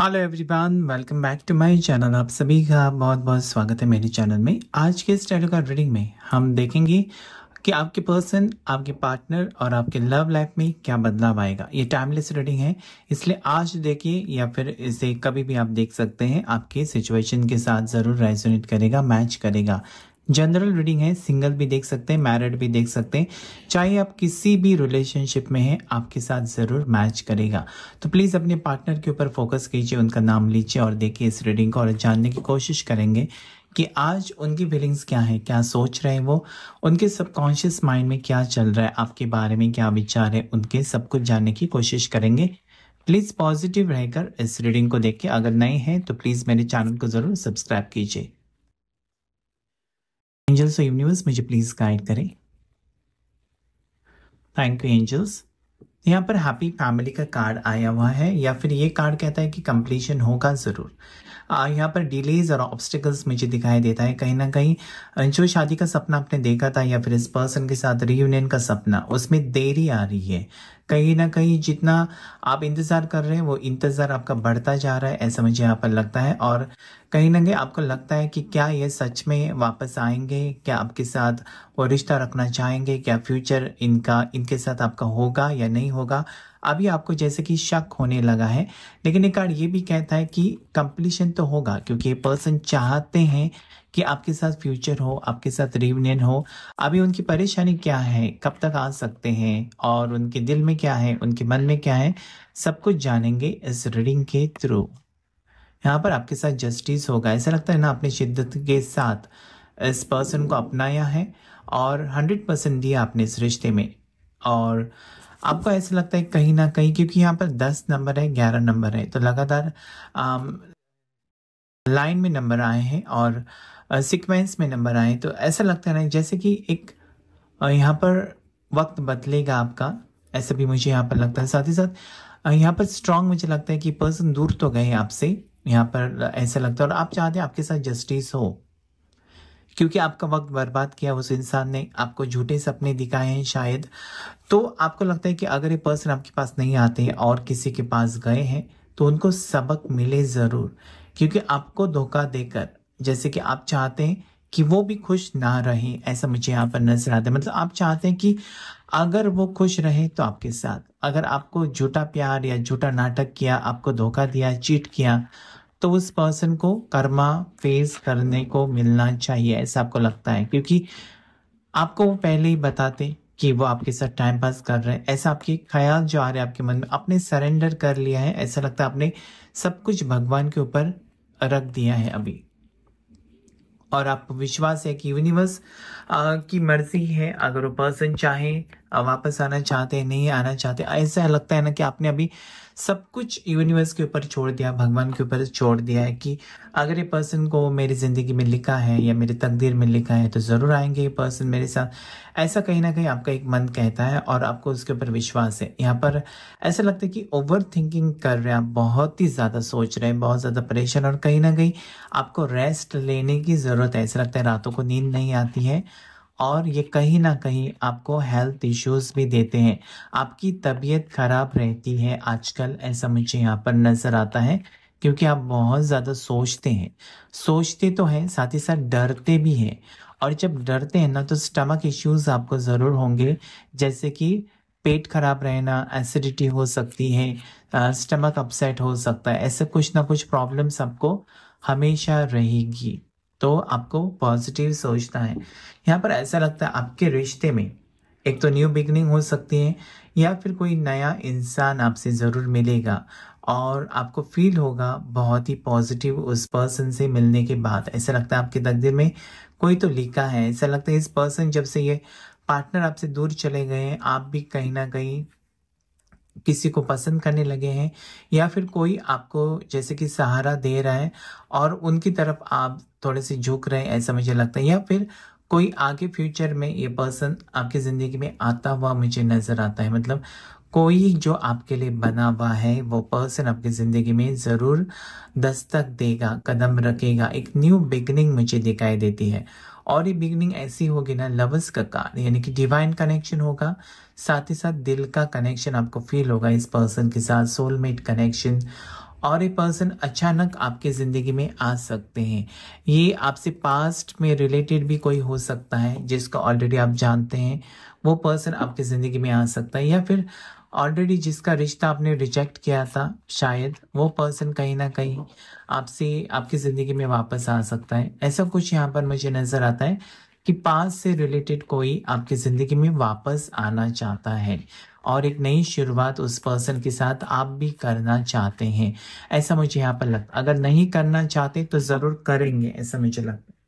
hello everyone welcome back to my channel आप सभी का बहुत बहुत स्वागत है मेरे चैनल में आज के इस टैरो कार्ड रीडिंग में हम देखेंगे कि आपके पर्सन आपके पार्टनर और आपके लव लाइफ में क्या बदलाव आएगा ये टाइमलेस रीडिंग है इसलिए आज देखिए या फिर इसे कभी भी आप देख सकते हैं आपके सिचुएशन के साथ ज़रूर रेजोनेट करेगा मैच करेगा जनरल रीडिंग है सिंगल भी देख सकते हैं मैरिड भी देख सकते हैं चाहे आप किसी भी रिलेशनशिप में हैं आपके साथ ज़रूर मैच करेगा तो प्लीज़ अपने पार्टनर के ऊपर फोकस कीजिए उनका नाम लीजिए और देखिए इस रीडिंग को और जानने की कोशिश करेंगे कि आज उनकी फीलिंग्स क्या है क्या सोच रहे हैं वो उनके सबकॉन्शियस माइंड में क्या चल रहा है आपके बारे में क्या विचार है उनके सब कुछ जानने की कोशिश करेंगे प्लीज़ पॉजिटिव रहकर इस रीडिंग को देखें अगर नए हैं तो प्लीज़ मेरे चैनल को ज़रूर सब्सक्राइब कीजिए एंजल्स और यूनिवर्स मुझे प्लीज़ गाइड करें थैंक यू एंजल्स यहाँ पर हैप्पी फैमिली का कार्ड आया हुआ है या फिर ये कार्ड कहता है कि कंप्लीशन होगा ज़रूर यहाँ पर डिलेज और ऑब्स्टिकल्स मुझे दिखाई देता है कहीं ना कहीं अं, जो शादी का सपना आपने देखा था या फिर इस पर्सन के साथ रीयूनियन का सपना उसमें देरी आ रही है कहीं ना कहीं जितना आप इंतज़ार कर रहे हैं वो इंतज़ार आपका बढ़ता जा रहा है ऐसा मुझे यहाँ पर लगता है और कहीं ना कहीं आपको लगता है कि क्या ये सच में वापस आएंगे क्या आपके साथ वो रिश्ता रखना चाहेंगे क्या फ्यूचर इनका इनके साथ आपका होगा या नहीं होगा अभी आपको जैसे कि शक होने लगा है लेकिन एक कार्ड ये भी कहता है कि कंप्लीशन तो होगा क्योंकि ये पर्सन चाहते हैं कि आपके साथ फ्यूचर हो आपके साथ रिवनियन हो अभी उनकी परेशानी क्या है कब तक आ सकते हैं और उनके दिल में क्या है उनके मन में क्या है सब कुछ जानेंगे इस रीडिंग के थ्रू यहाँ पर आपके साथ जस्टिस होगा ऐसा लगता है ना आपने शिद्दत के साथ इस पर्सन को अपनाया है और हंड्रेड परसेंट दिया आपने इस रिश्ते में और आपको ऐसा लगता है कहीं ना कहीं क्योंकि यहाँ पर दस नंबर है ग्यारह नंबर है तो लगातार लाइन um, में नंबर आए हैं और सिक्वेंस uh, में नंबर आए तो ऐसा लगता है ना जैसे कि एक uh, यहाँ पर वक्त बदलेगा आपका ऐसा भी मुझे यहाँ पर लगता है साथ ही साथ uh, यहाँ पर स्ट्रांग मुझे लगता है कि पर्सन दूर तो गए आपसे यहाँ पर ऐसा लगता है और आप चाहते हैं आपके साथ जस्टिस हो क्योंकि आपका वक्त बर्बाद किया उस इंसान ने आपको झूठे सपने दिखाए हैं शायद तो आपको लगता है कि अगर ये पर्सन आपके पास नहीं आते हैं और किसी के पास गए हैं तो उनको सबक मिले ज़रूर क्योंकि आपको धोखा देकर जैसे कि आप चाहते हैं कि वो भी खुश ना रहे ऐसा मुझे यहाँ पर नजर आता है मतलब आप चाहते हैं कि अगर वो खुश रहे तो आपके साथ अगर आपको झूठा प्यार या झूठा नाटक किया आपको धोखा दिया चीट किया तो उस पर्सन को कर्मा फेस करने को मिलना चाहिए ऐसा आपको लगता है क्योंकि आपको वो पहले ही बताते कि वो आपके साथ टाइम पास कर रहे हैं ऐसा आपके ख्याल जो आ रहे हैं आपके मन में आपने सरेंडर कर लिया है ऐसा लगता है आपने सब कुछ भगवान के ऊपर रख दिया है अभी और आपको विश्वास है कि यूनिवर्स की मर्जी है अगर वो पर्सन चाहे वापस आना चाहते नहीं आना चाहते ऐसा लगता है ना कि आपने अभी सब कुछ यूनिवर्स के ऊपर छोड़ दिया भगवान के ऊपर छोड़ दिया है कि अगर ये पर्सन को मेरी ज़िंदगी में लिखा है या मेरी तकदीर में लिखा है तो ज़रूर आएंगे ये पर्सन मेरे साथ ऐसा कहीं ना कहीं आपका एक मन कहता है और आपको उसके ऊपर विश्वास है यहाँ पर ऐसा लगता है कि ओवर थिंकिंग कर रहे हैं आप बहुत ही ज़्यादा सोच रहे हैं बहुत ज़्यादा परेशान और कहीं ना कहीं आपको रेस्ट लेने की ज़रूरत है ऐसा लगता है रातों को नींद नहीं आती है और ये कहीं ना कहीं आपको हेल्थ इश्यूज भी देते हैं आपकी तबीयत खराब रहती है आजकल ऐसा मुझे यहाँ पर नज़र आता है क्योंकि आप बहुत ज़्यादा सोचते हैं सोचते तो हैं साथ ही साथ डरते भी हैं और जब डरते हैं ना तो स्टमक इश्यूज आपको ज़रूर होंगे जैसे कि पेट खराब रहना एसिडिटी हो सकती है स्टमक अपसेट हो सकता है ऐसे कुछ ना कुछ प्रॉब्लम्स आपको हमेशा रहेगी तो आपको पॉजिटिव सोचना है यहाँ पर ऐसा लगता है आपके रिश्ते में एक तो न्यू बिगनिंग हो सकती है या फिर कोई नया इंसान आपसे ज़रूर मिलेगा और आपको फील होगा बहुत ही पॉजिटिव उस पर्सन से मिलने के बाद ऐसा लगता है आपके तकदीर में कोई तो लिखा है ऐसा लगता है इस पर्सन जब से ये पार्टनर आपसे दूर चले गए हैं आप भी कहीं ना कहीं किसी को पसंद करने लगे हैं या फिर कोई आपको जैसे कि सहारा दे रहा है और उनकी तरफ आप थोड़े से झुक रहे हैं ऐसा मुझे लगता है या फिर कोई आगे फ्यूचर में ये पर्सन आपकी ज़िंदगी में आता हुआ मुझे नज़र आता है मतलब कोई जो आपके लिए बना हुआ है वो पर्सन आपकी ज़िंदगी में ज़रूर दस्तक देगा कदम रखेगा एक न्यू बिगनिंग मुझे दिखाई देती है और ये बिगनिंग ऐसी होगी ना लवर्स का कार्ड यानी कि डिवाइन कनेक्शन होगा साथ ही साथ दिल का कनेक्शन आपको फील होगा इस पर्सन के साथ सोलमेट कनेक्शन और ये पर्सन अचानक आपके ज़िंदगी में आ सकते हैं ये आपसे पास्ट में रिलेटेड भी कोई हो सकता है जिसको ऑलरेडी आप जानते हैं वो पर्सन आपकी ज़िंदगी में आ सकता है या फिर ऑलरेडी जिसका रिश्ता आपने रिजेक्ट किया था शायद वो पर्सन कहीं ना कहीं आपसे आपकी ज़िंदगी में वापस आ सकता है ऐसा कुछ यहाँ पर मुझे नज़र आता है कि पास से रिलेटेड कोई आपकी ज़िंदगी में वापस आना चाहता है और एक नई शुरुआत उस पर्सन के साथ आप भी करना चाहते हैं ऐसा मुझे यहाँ पर लगता अगर नहीं करना चाहते तो ज़रूर करेंगे ऐसा मुझे लगता है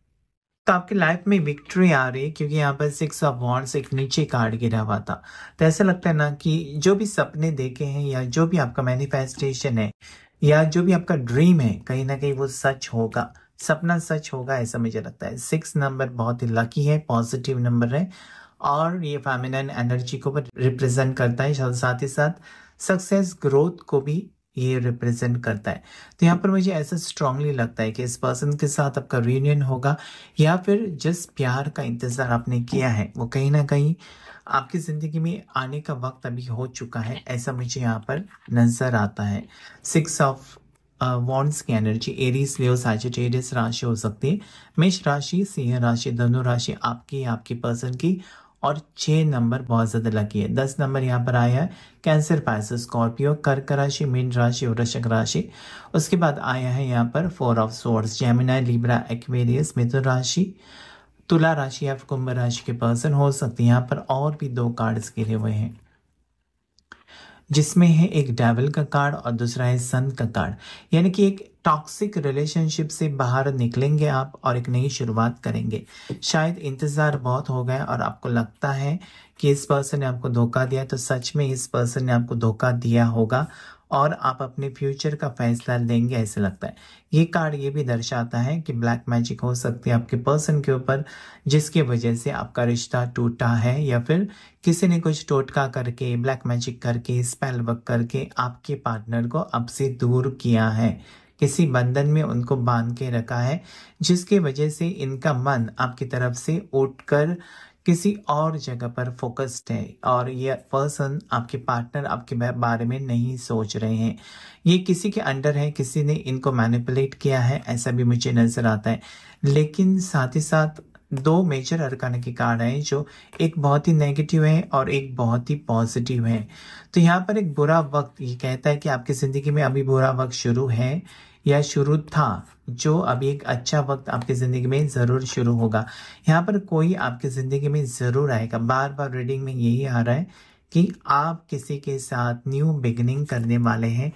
तो आपके लाइफ में विक्ट्री आ रही है क्योंकि यहाँ पर सिक्स ऑफ वॉन्ड्स एक नीचे कार्ड गिरा हुआ था तो ऐसा लगता है ना कि जो भी सपने देखे हैं या जो भी आपका मैनिफेस्टेशन है या जो भी आपका ड्रीम है कहीं ना कहीं वो सच होगा सपना सच होगा ऐसा मुझे लगता है सिक्स नंबर बहुत ही लकी है पॉजिटिव नंबर है और ये फेमिनन एनर्जी को रिप्रेजेंट करता है साथ ही साथ सक्सेस ग्रोथ को भी ये रिप्रेजेंट करता है तो यहाँ पर मुझे ऐसा स्ट्रांगली लगता है कि इस पर्सन के साथ आपका रियूनियन होगा या फिर जिस प्यार का इंतज़ार आपने किया है वो कहीं ना कहीं आपकी ज़िंदगी में आने का वक्त अभी हो चुका है ऐसा मुझे यहाँ पर नज़र आता है सिक्स ऑफ वॉन्ट्स की एनर्जी एरीज लियो सैजिटेरियस राशि हो सकती है मेष राशि सिंह राशि धनु राशि आपकी आपके पर्सन की और छह नंबर बहुत ज़्यादा लकी है दस नंबर यहाँ पर आया है कैंसर पैस स्कॉर्पियो कर्क राशि मीन राशि और वृश्चिक राशि उसके बाद आया है यहाँ पर four of swords Gemini Libra Aquarius मिथुन राशि तुला राशि या कुंभ राशि के पर्सन हो सकते हैं यहाँ पर और भी दो कार्ड्स गिरे हुए हैं जिसमें है एक डेवल का कार्ड और दूसरा है सन का कार्ड यानी कि एक टॉक्सिक रिलेशनशिप से बाहर निकलेंगे आप और एक नई शुरुआत करेंगे शायद इंतज़ार बहुत हो गया और आपको लगता है कि इस पर्सन ने आपको धोखा दिया तो सच में इस पर्सन ने आपको धोखा दिया होगा और आप अपने फ्यूचर का फैसला लेंगे ऐसे लगता है ये कार्ड ये भी दर्शाता है कि ब्लैक मैजिक हो सकती है आपके पर्सन के ऊपर जिसकी वजह से आपका रिश्ता टूटा है या फिर किसी ने कुछ टोटका करके ब्लैक मैजिक करके स्पेल वर्क करके आपके पार्टनर को आपसे दूर किया है किसी बंधन में उनको बांध के रखा है जिसके वजह से इनका मन आपकी तरफ से उठकर किसी और जगह पर फोकस्ड है और ये पर्सन आपके पार्टनर आपके बारे में नहीं सोच रहे हैं ये किसी के अंडर है किसी ने इनको मैनिपुलेट किया है ऐसा भी मुझे नज़र आता है लेकिन साथ ही साथ दो मेजर अरकान के कार्ड है जो एक बहुत ही नेगेटिव है और एक बहुत ही पॉजिटिव है तो यहाँ पर एक बुरा वक्त ये कहता है कि आपकी ज़िंदगी में अभी बुरा वक्त शुरू है या शुरू था जो अभी एक अच्छा वक्त आपकी ज़िंदगी में ज़रूर शुरू होगा यहाँ पर कोई आपकी ज़िंदगी में ज़रूर आएगा बार बार रीडिंग में यही आ रहा है कि आप किसी के साथ न्यू बिगनिंग करने वाले हैं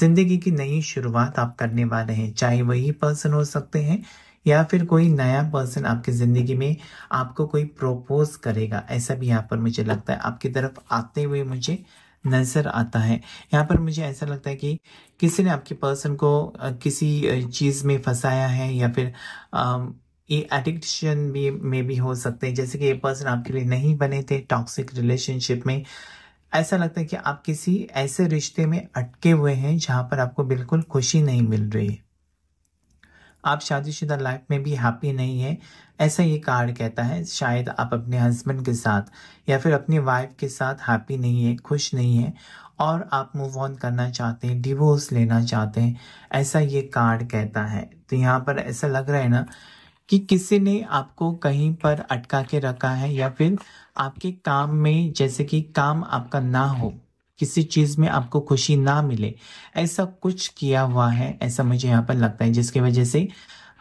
ज़िंदगी की नई शुरुआत आप करने वाले हैं चाहे वही पर्सन हो सकते हैं या फिर कोई नया पर्सन आपकी ज़िंदगी में आपको कोई प्रोपोज करेगा ऐसा भी यहाँ पर मुझे लगता है आपकी तरफ आते हुए मुझे नज़र आता है यहाँ पर मुझे ऐसा लगता है कि किसी ने आपके पर्सन को किसी चीज़ में फंसाया है या फिर ये एडिक्शन भी में भी हो सकते हैं जैसे कि ये पर्सन आपके लिए नहीं बने थे टॉक्सिक रिलेशनशिप में ऐसा लगता है कि आप किसी ऐसे रिश्ते में अटके हुए हैं जहाँ पर आपको बिल्कुल खुशी नहीं मिल रही आप शादीशुदा लाइफ में भी हैप्पी नहीं है ऐसा ये कार्ड कहता है शायद आप अपने हस्बैंड के साथ या फिर अपनी वाइफ के साथ हैप्पी नहीं है खुश नहीं है और आप मूव ऑन करना चाहते हैं डिवोर्स लेना चाहते हैं ऐसा ये कार्ड कहता है तो यहाँ पर ऐसा लग रहा है ना कि किसी ने आपको कहीं पर अटका के रखा है या फिर आपके काम में जैसे कि काम आपका ना हो किसी चीज़ में आपको खुशी ना मिले ऐसा कुछ किया हुआ है ऐसा मुझे यहाँ पर लगता है जिसकी वजह से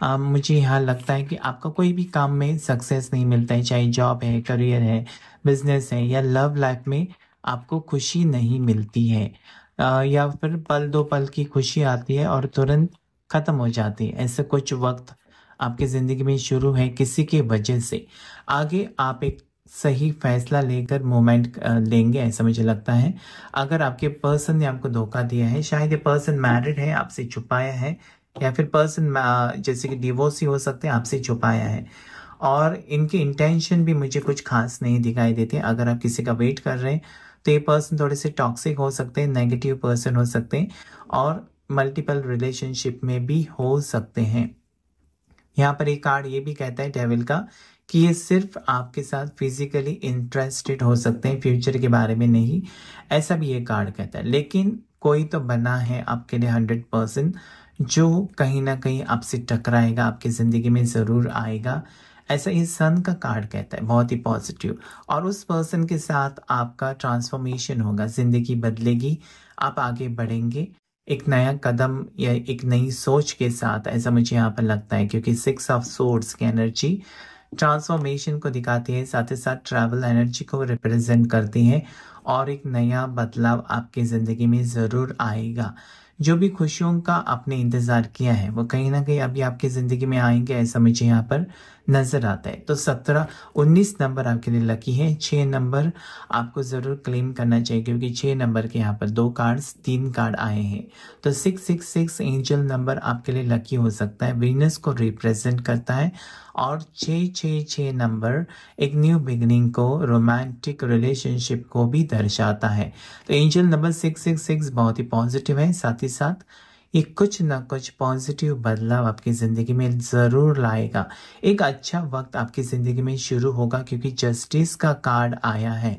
आ, मुझे यहाँ लगता है कि आपका कोई भी काम में सक्सेस नहीं मिलता है चाहे जॉब है करियर है बिजनेस है या लव लाइफ में आपको खुशी नहीं मिलती है आ, या फिर पल दो पल की खुशी आती है और तुरंत ख़त्म हो जाती है ऐसे कुछ वक्त आपकी ज़िंदगी में शुरू है किसी के वजह से आगे आप एक सही फैसला लेकर मोमेंट लेंगे ऐसा मुझे लगता है अगर आपके पर्सन ने आपको धोखा दिया है शायद ये पर्सन मैरिड है आपसे छुपाया है या फिर पर्सन जैसे कि डिवोर्स ही हो सकते हैं आपसे छुपाया है और इनके इंटेंशन भी मुझे कुछ खास नहीं दिखाई देते अगर आप किसी का वेट कर रहे हैं तो ये पर्सन थोड़े से टॉक्सिक हो सकते हैं नेगेटिव पर्सन हो सकते हैं और मल्टीपल रिलेशनशिप में भी हो सकते हैं यहाँ पर एक कार्ड ये भी कहता है डेविल का कि ये सिर्फ आपके साथ फिजिकली इंटरेस्टेड हो सकते हैं फ्यूचर के बारे में नहीं ऐसा भी ये कार्ड कहता है लेकिन कोई तो बना है आपके लिए हंड्रेड परसेंट जो कहीं ना कहीं आपसे टकराएगा आपकी ज़िंदगी में ज़रूर आएगा ऐसा ये सन का कार्ड कहता है बहुत ही पॉजिटिव और उस पर्सन के साथ आपका ट्रांसफॉर्मेशन होगा जिंदगी बदलेगी आप आगे बढ़ेंगे एक नया कदम या एक नई सोच के साथ ऐसा मुझे यहाँ पर लगता है क्योंकि सिक्स ऑफ सोर्स की एनर्जी ट्रांसफॉर्मेशन को दिखाती है साथ ही साथ ट्रैवल एनर्जी को रिप्रेजेंट करती है और एक नया बदलाव आपकी ज़िंदगी में ज़रूर आएगा जो भी खुशियों का आपने इंतज़ार किया है वो कहीं ना कहीं अभी आपकी ज़िंदगी में आएंगे ऐसा मुझे यहाँ पर नज़र आता है तो सत्रह उन्नीस नंबर आपके लिए लकी है छः नंबर आपको ज़रूर क्लेम करना चाहिए क्योंकि छः नंबर के यहाँ पर दो कार्ड्स तीन कार्ड आए हैं तो six six six angel number आपके लिए लकी हो सकता है वीनस को रिप्रेजेंट करता है और छ छः नंबर एक न्यू बिगनिंग को रोमांटिक रिलेशनशिप को भी दर्शाता है तो angel number six six six बहुत ही पॉजिटिव है साथ ही साथ ये कुछ ना कुछ पॉजिटिव बदलाव आपकी ज़िंदगी में ज़रूर लाएगा एक अच्छा वक्त आपकी ज़िंदगी में शुरू होगा क्योंकि जस्टिस का कार्ड आया है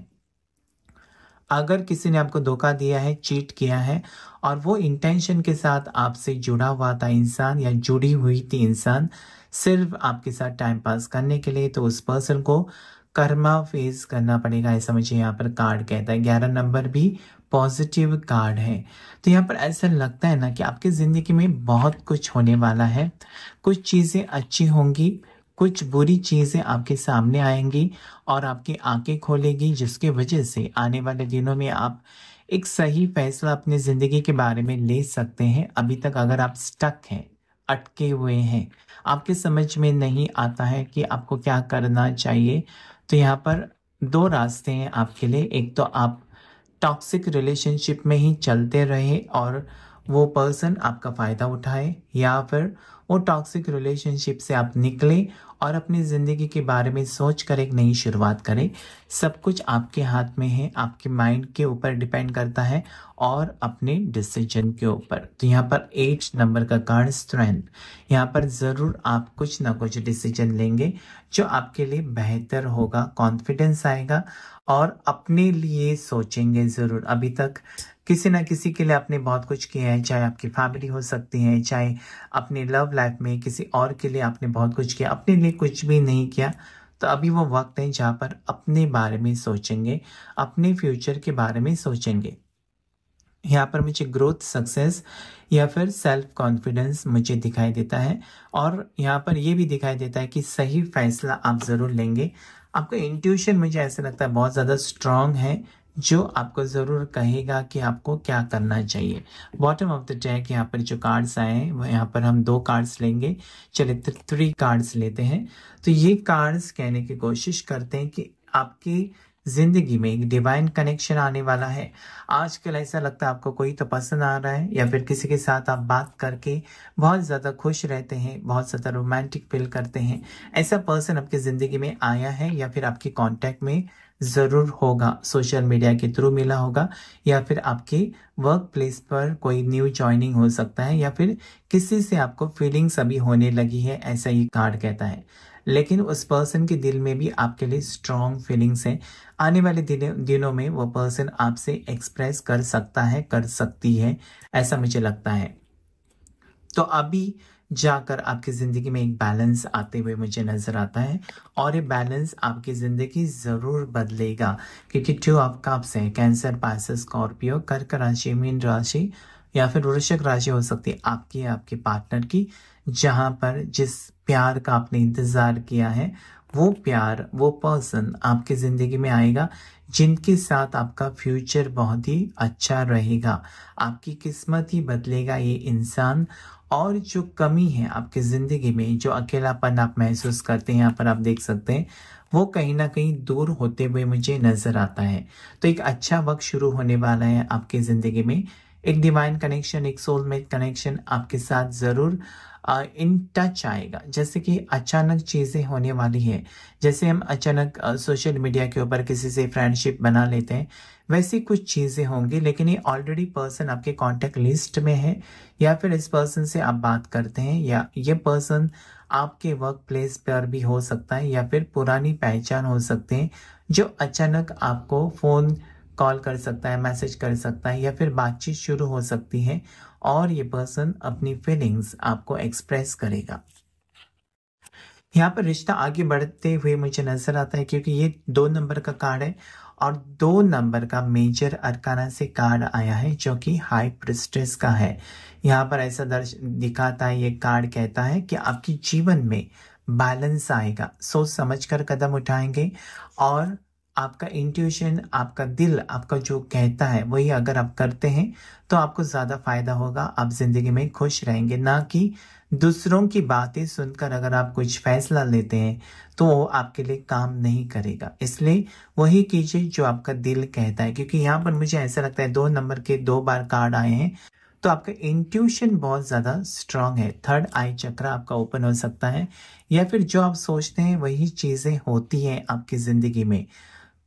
अगर किसी ने आपको धोखा दिया है चीट किया है और वो इंटेंशन के साथ आपसे जुड़ा हुआ था इंसान या जुड़ी हुई थी इंसान सिर्फ आपके साथ टाइम पास करने के लिए तो उस पर्सन को कर्मा फेस करना पड़ेगा ऐसा मुझे यहाँ पर कार्ड कहता है ग्यारह नंबर भी पॉजिटिव कार्ड है तो यहाँ पर ऐसा लगता है ना कि आपकी ज़िंदगी में बहुत कुछ होने वाला है कुछ चीज़ें अच्छी होंगी कुछ बुरी चीज़ें आपके सामने आएंगी और आपकी आंखें खोलेगी जिसके वजह से आने वाले दिनों में आप एक सही फैसला अपने ज़िंदगी के बारे में ले सकते हैं अभी तक अगर आप स्टक हैं अटके हुए हैं आपके समझ में नहीं आता है कि आपको क्या करना चाहिए तो यहाँ पर दो रास्ते हैं आपके लिए एक तो आप टॉक्सिक रिलेशनशिप में ही चलते रहे और वो पर्सन आपका फ़ायदा उठाए या फिर वो टॉक्सिक रिलेशनशिप से आप निकले और अपनी ज़िंदगी के बारे में सोच कर एक नई शुरुआत करें सब कुछ आपके हाथ में है आपके माइंड के ऊपर डिपेंड करता है और अपने डिसीजन के ऊपर तो यहाँ पर एट नंबर का कार्ड स्ट्रेंथ यहाँ पर ज़रूर आप कुछ ना कुछ डिसीजन लेंगे जो आपके लिए बेहतर होगा कॉन्फिडेंस आएगा और अपने लिए सोचेंगे ज़रूर अभी तक किसी ना किसी के लिए आपने बहुत कुछ किया है चाहे आपकी फैमिली हो सकती है चाहे अपने लव लाइफ में किसी और के लिए आपने बहुत कुछ किया अपने लिए कुछ भी नहीं किया तो अभी वो वक्त है जहाँ पर अपने बारे में सोचेंगे अपने फ्यूचर के बारे में सोचेंगे यहाँ पर मुझे ग्रोथ सक्सेस या फिर सेल्फ कॉन्फिडेंस मुझे दिखाई देता है और यहाँ पर ये भी दिखाई देता है कि सही फैसला आप ज़रूर लेंगे आपका इंट्यूशन मुझे ऐसा लगता है बहुत ज़्यादा स्ट्रांग है जो आपको ज़रूर कहेगा कि आपको क्या करना चाहिए बॉटम ऑफ द डेक यहाँ पर जो कार्ड्स आए हैं वह यहाँ पर हम दो कार्ड्स लेंगे चले थ्री कार्ड्स लेते हैं तो ये कार्ड्स कहने की कोशिश करते हैं कि आपकी जिंदगी में एक डिवाइन कनेक्शन आने वाला है आजकल ऐसा लगता है आपको कोई तो पसंद आ रहा है या फिर किसी के साथ आप बात करके बहुत ज़्यादा खुश रहते हैं बहुत ज़्यादा रोमांटिक फील करते हैं ऐसा पर्सन आपकी ज़िंदगी में आया है या फिर आपके कॉन्टेक्ट में ज़रूर होगा सोशल मीडिया के थ्रू मिला होगा या फिर आपके वर्क प्लेस पर कोई न्यू ज्वाइनिंग हो सकता है या फिर किसी से आपको फीलिंग्स अभी होने लगी है ऐसा ये कार्ड कहता है लेकिन उस पर्सन के दिल में भी आपके लिए स्ट्रॉन्ग फीलिंग्स हैं आने वाले दिनों में वो पर्सन आपसे एक्सप्रेस कर सकता है कर सकती है ऐसा मुझे लगता है तो अभी जाकर आपकी ज़िंदगी में एक बैलेंस आते हुए मुझे नज़र आता है और ये बैलेंस आपकी ज़िंदगी ज़रूर बदलेगा क्योंकि टू ऑफ कप्स हैं कैंसर पास स्कॉर्पियो कर्क राशि मीन राशि या फिर वृश्चिक राशि हो सकती है आपकी आपके पार्टनर की जहाँ पर जिस प्यार का आपने इंतज़ार किया है वो प्यार वो पर्सन आपकी ज़िंदगी में आएगा जिनके साथ आपका फ्यूचर बहुत ही अच्छा रहेगा आपकी किस्मत ही बदलेगा ये इंसान और जो कमी है आपकी ज़िंदगी में जो अकेलापन आप महसूस करते हैं यहाँ पर आप देख सकते हैं वो कहीं ना कहीं दूर होते हुए मुझे नज़र आता है तो एक अच्छा वक्त शुरू होने वाला है आपकी ज़िंदगी में एक डिवाइन कनेक्शन एक सोलमेट कनेक्शन आपके साथ ज़रूर इन टच आएगा जैसे कि अचानक चीज़ें होने वाली है जैसे हम अचानक सोशल मीडिया के ऊपर किसी से फ्रेंडशिप बना लेते हैं वैसी कुछ चीज़ें होंगी लेकिन ये ऑलरेडी पर्सन आपके कॉन्टेक्ट लिस्ट में है या फिर इस पर्सन से आप बात करते हैं या ये पर्सन आपके वर्क प्लेस पर भी हो सकता है या फिर पुरानी पहचान हो सकते हैं जो अचानक आपको फ़ोन कॉल कर सकता है मैसेज कर सकता है या फिर बातचीत शुरू हो सकती है और ये पर्सन अपनी फीलिंग्स आपको एक्सप्रेस करेगा यहाँ पर रिश्ता आगे बढ़ते हुए मुझे नजर आता है क्योंकि ये दो नंबर का कार्ड है और दो नंबर का मेजर अरकाना से कार्ड आया है जो कि हाई प्रिस्ट्रेस का है यहाँ पर ऐसा दर्श दिखाता है ये कार्ड कहता है कि आपकी जीवन में बैलेंस आएगा सोच समझ कर कदम उठाएंगे और आपका इंट्यूशन आपका दिल आपका जो कहता है वही अगर आप करते हैं तो आपको ज़्यादा फायदा होगा आप ज़िंदगी में खुश रहेंगे ना कि दूसरों की बातें सुनकर अगर आप कुछ फैसला लेते हैं तो वो आपके लिए काम नहीं करेगा इसलिए वही कीजिए जो आपका दिल कहता है क्योंकि यहाँ पर मुझे ऐसा लगता है दो नंबर के दो बार कार्ड आए हैं तो आपका इंट्यूशन बहुत ज़्यादा स्ट्रांग है थर्ड आई चक्र आपका ओपन हो सकता है या फिर जो आप सोचते हैं वही चीज़ें होती हैं आपकी ज़िंदगी में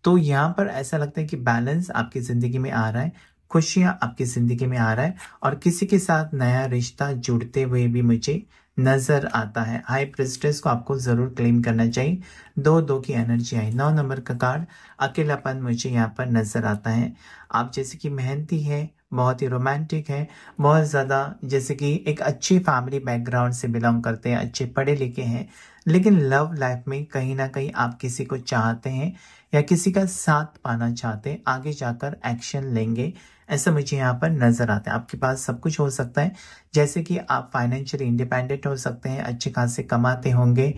तो यहाँ पर ऐसा लगता है कि बैलेंस आपकी ज़िंदगी में आ रहा है खुशियाँ आपकी ज़िंदगी में आ रहा है और किसी के साथ नया रिश्ता जुड़ते हुए भी मुझे नज़र आता है हाई प्रेस्टेस को आपको ज़रूर क्लेम करना चाहिए दो दो की एनर्जी आई नौ नंबर का कार्ड अकेलापन मुझे यहाँ पर नज़र आता है आप जैसे कि मेहनती है बहुत ही रोमांटिक है बहुत ज़्यादा जैसे कि एक अच्छी फैमिली बैकग्राउंड से बिलोंग करते हैं अच्छे पढ़े लिखे हैं लेकिन लव लाइफ में कहीं ना कहीं आप किसी को चाहते हैं या किसी का साथ पाना चाहते आगे जाकर एक्शन लेंगे ऐसा मुझे यहाँ पर नज़र आता है आपके पास सब कुछ हो सकता है जैसे कि आप फाइनेंशियली इंडिपेंडेंट हो सकते हैं अच्छे खासे कमाते होंगे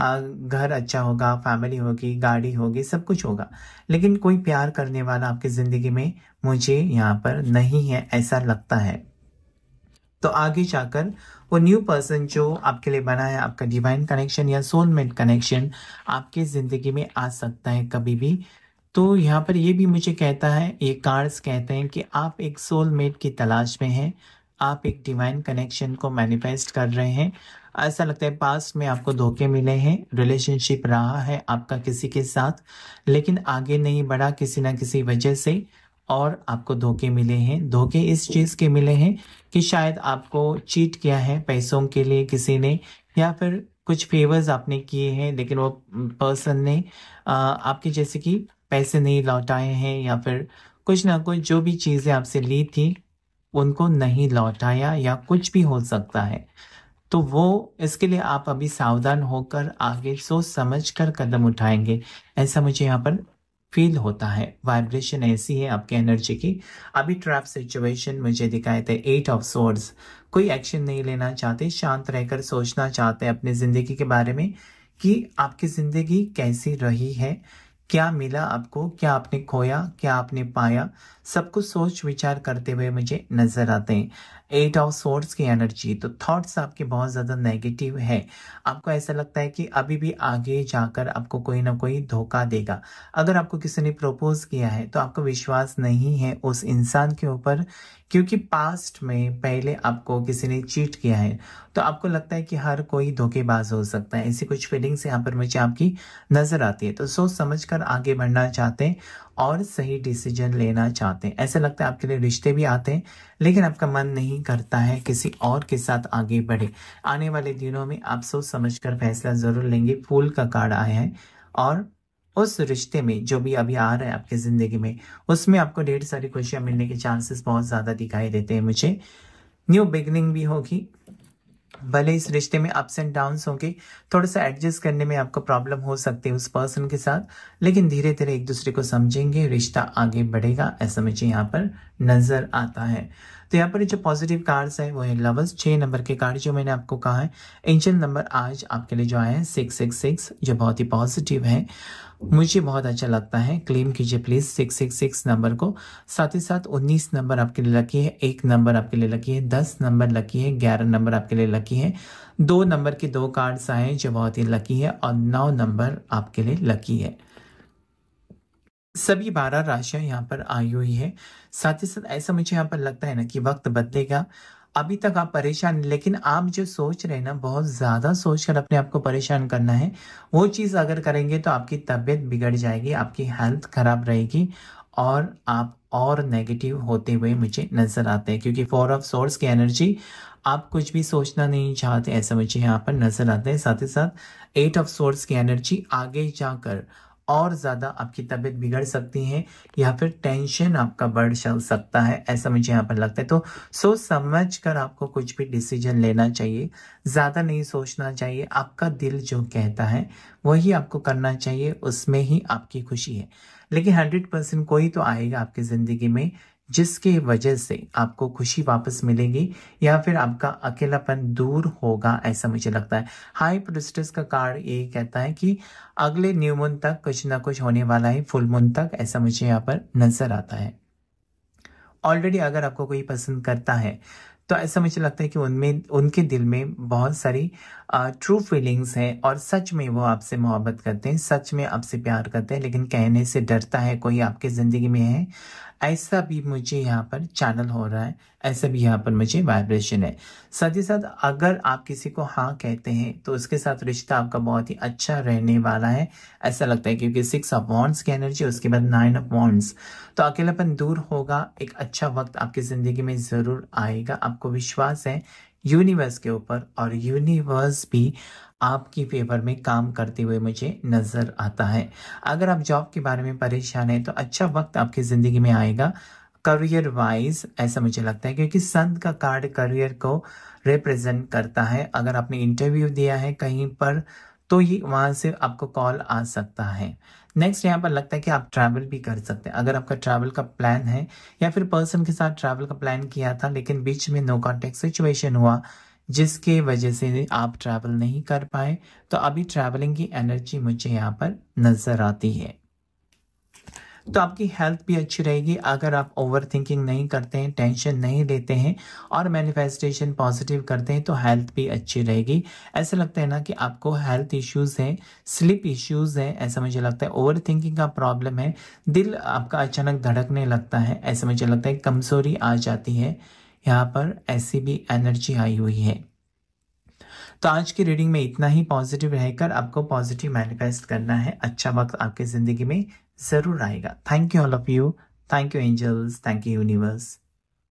घर अच्छा होगा फैमिली होगी गाड़ी होगी सब कुछ होगा लेकिन कोई प्यार करने वाला आपकी ज़िंदगी में मुझे यहाँ पर नहीं है ऐसा लगता है तो आगे जाकर वो न्यू पर्सन जो आपके लिए बना है आपका डिवाइन कनेक्शन या सोलमेट कनेक्शन आपके ज़िंदगी में आ सकता है कभी भी तो यहाँ पर ये भी मुझे कहता है ये कार्ड्स कहते हैं कि आप एक सोलमेट की तलाश में हैं आप एक डिवाइन कनेक्शन को मैनिफेस्ट कर रहे हैं ऐसा लगता है पास्ट में आपको धोखे मिले हैं रिलेशनशिप रहा है आपका किसी के साथ लेकिन आगे नहीं बढ़ा किसी ना किसी वजह से और आपको धोखे मिले हैं धोखे इस चीज़ के मिले हैं कि शायद आपको चीट किया है पैसों के लिए किसी ने या फिर कुछ फेवर्स आपने किए हैं लेकिन वो पर्सन ने आपके जैसे कि पैसे नहीं लौटाए हैं या फिर कुछ ना कुछ जो भी चीज़ें आपसे ली थी उनको नहीं लौटाया या कुछ भी हो सकता है तो वो इसके लिए आप अभी सावधान होकर आगे सोच समझ कर कदम उठाएंगे ऐसा मुझे यहाँ पर फील होता है वाइब्रेशन ऐसी है आपके एनर्जी की अभी ट्रैप सिचुएशन मुझे दिखाए थे एट ऑफ सोर्स कोई एक्शन नहीं लेना चाहते शांत रहकर सोचना चाहते अपने ज़िंदगी के बारे में कि आपकी ज़िंदगी कैसी रही है क्या मिला आपको क्या आपने खोया क्या आपने पाया सब कुछ सोच विचार करते हुए मुझे नज़र आते हैं एट ऑफ सोर्ट्स की एनर्जी तो थॉट्स आपके बहुत ज़्यादा नेगेटिव है आपको ऐसा लगता है कि अभी भी आगे जाकर आपको कोई ना कोई धोखा देगा अगर आपको किसी ने प्रपोज किया है तो आपको विश्वास नहीं है उस इंसान के ऊपर क्योंकि पास्ट में पहले आपको किसी ने चीट किया है तो आपको लगता है कि हर कोई धोखेबाज हो सकता है ऐसी कुछ फीलिंग्स यहाँ पर मुझे आपकी नज़र आती है तो सोच समझ कर आगे बढ़ना चाहते हैं और सही डिसीजन लेना चाहते हैं ऐसे लगता है आपके लिए रिश्ते भी आते हैं लेकिन आपका मन नहीं करता है किसी और के साथ आगे बढ़े आने वाले दिनों में आप सोच समझ कर फैसला ज़रूर लेंगे फूल का कार्ड आया है और उस रिश्ते में जो भी अभी आ रहा है आपकी ज़िंदगी में उसमें आपको ढेर सारी खुशियाँ मिलने के चांसेस बहुत ज़्यादा दिखाई देते हैं मुझे न्यू बिगनिंग भी होगी भले इस रिश्ते में अप्स एंड डाउन होंगे थोड़ा सा एडजस्ट करने में आपको प्रॉब्लम हो सकती है उस पर्सन के साथ लेकिन धीरे धीरे एक दूसरे को समझेंगे रिश्ता आगे बढ़ेगा ऐसा मुझे यहाँ पर नजर आता है तो यहाँ पर जो पॉजिटिव कार्ड्स हैं वो है लवर्स छः नंबर के कार्ड जो मैंने आपको कहा है एंजल नंबर आज आपके लिए जो आया है सिक्स सिक्स सिक्स जो बहुत ही पॉजिटिव है मुझे बहुत अच्छा लगता है क्लेम कीजिए please six six six number को साथ ही साथ उन्नीस नंबर आपके लिए लकी है एक नंबर आपके लिए लकी है दस नंबर लकी है ग्यारह नंबर आपके लिए लकी है दो नंबर के दो कार्ड्स आए जो बहुत ही लकी है और नौ नंबर आपके लिए लकी है सभी बारह राशियां यहाँ पर आई हुई है साथ ही साथ ऐसा मुझे यहाँ पर लगता है ना कि वक्त बदलेगा अभी तक आप परेशान लेकिन आप जो सोच रहे हैं ना बहुत ज़्यादा सोच कर अपने आप को परेशान करना है वो चीज़ अगर करेंगे तो आपकी तबीयत बिगड़ जाएगी आपकी हेल्थ खराब रहेगी और आप और नेगेटिव होते हुए मुझे नज़र आते हैं क्योंकि फोर ऑफ सोर्स की एनर्जी आप कुछ भी सोचना नहीं चाहते ऐसा मुझे यहाँ पर नज़र आते हैं साथ ही साथ एट ऑफ सोर्स की एनर्जी आगे जाकर और ज़्यादा आपकी तबीयत बिगड़ सकती है या फिर टेंशन आपका बढ़ सकता है ऐसा मुझे यहाँ पर लगता है तो सोच समझ कर आपको कुछ भी डिसीजन लेना चाहिए ज़्यादा नहीं सोचना चाहिए आपका दिल जो कहता है वही आपको करना चाहिए उसमें ही आपकी खुशी है लेकिन हंड्रेड परसेंट कोई तो आएगा आपकी ज़िंदगी में जिसके वजह से आपको खुशी वापस मिलेगी या फिर आपका अकेलापन दूर होगा ऐसा मुझे लगता है हाई प्रोस्टस का कार्ड ये कहता है कि अगले न्यू मून तक कुछ ना कुछ होने वाला है फुल मून तक ऐसा मुझे यहाँ पर नजर आता है ऑलरेडी अगर आपको कोई पसंद करता है तो ऐसा मुझे लगता है कि उनमें उनके दिल में बहुत सारी ट्रू फीलिंग्स हैं और सच में वो आपसे मोहब्बत करते हैं सच में आपसे प्यार करते हैं लेकिन कहने से डरता है कोई आपके ज़िंदगी में है ऐसा भी मुझे यहाँ पर चैनल हो रहा है ऐसा भी यहाँ पर मुझे वाइब्रेशन है साथ ही साथ अगर आप किसी को हाँ कहते हैं तो उसके साथ रिश्ता आपका बहुत ही अच्छा रहने वाला है ऐसा लगता है क्योंकि सिक्स ऑफ वॉन्ट्स की एनर्जी उसके बाद नाइन ऑफ वॉन्ट्स तो अकेलापन दूर होगा एक अच्छा वक्त आपकी ज़िंदगी में ज़रूर आएगा आपको विश्वास है यूनिवर्स के ऊपर और यूनिवर्स भी आपकी फेवर में काम करते हुए मुझे नज़र आता है अगर आप जॉब के बारे में परेशान हैं तो अच्छा वक्त आपकी ज़िंदगी में आएगा करियर वाइज ऐसा मुझे लगता है क्योंकि संत का कार्ड करियर को रिप्रेजेंट करता है अगर आपने इंटरव्यू दिया है कहीं पर तो ये वहाँ से आपको कॉल आ सकता है नेक्स्ट यहाँ पर लगता है कि आप ट्रैवल भी कर सकते हैं अगर आपका ट्रैवल का प्लान है या फिर पर्सन के साथ ट्रैवल का प्लान किया था लेकिन बीच में नो कॉन्टेक्ट सिचुएशन हुआ जिसके वजह से आप ट्रैवल नहीं कर पाए तो अभी ट्रैवलिंग की एनर्जी मुझे यहाँ पर नज़र आती है तो आपकी हेल्थ भी अच्छी रहेगी अगर आप ओवर थिंकिंग नहीं करते हैं टेंशन नहीं लेते हैं और मैनिफेस्टेशन पॉजिटिव करते हैं तो हेल्थ भी अच्छी रहेगी ऐसा लगता है ना कि आपको हेल्थ इश्यूज़ हैं स्लिप इश्यूज़ हैं ऐसा मुझे लगता है ओवर थिंकिंग का प्रॉब्लम है दिल आपका अचानक धड़कने लगता है ऐसा मुझे लगता है कमज़ोरी आ जाती है यहाँ पर ऐसी भी एनर्जी आई हुई है तो आज की रीडिंग में इतना ही पॉजिटिव रहकर आपको पॉजिटिव मैनिफेस्ट करना है अच्छा वक्त आपकी ज़िंदगी में ज़रूर आएगा thank you all of you thank you angels thank you universe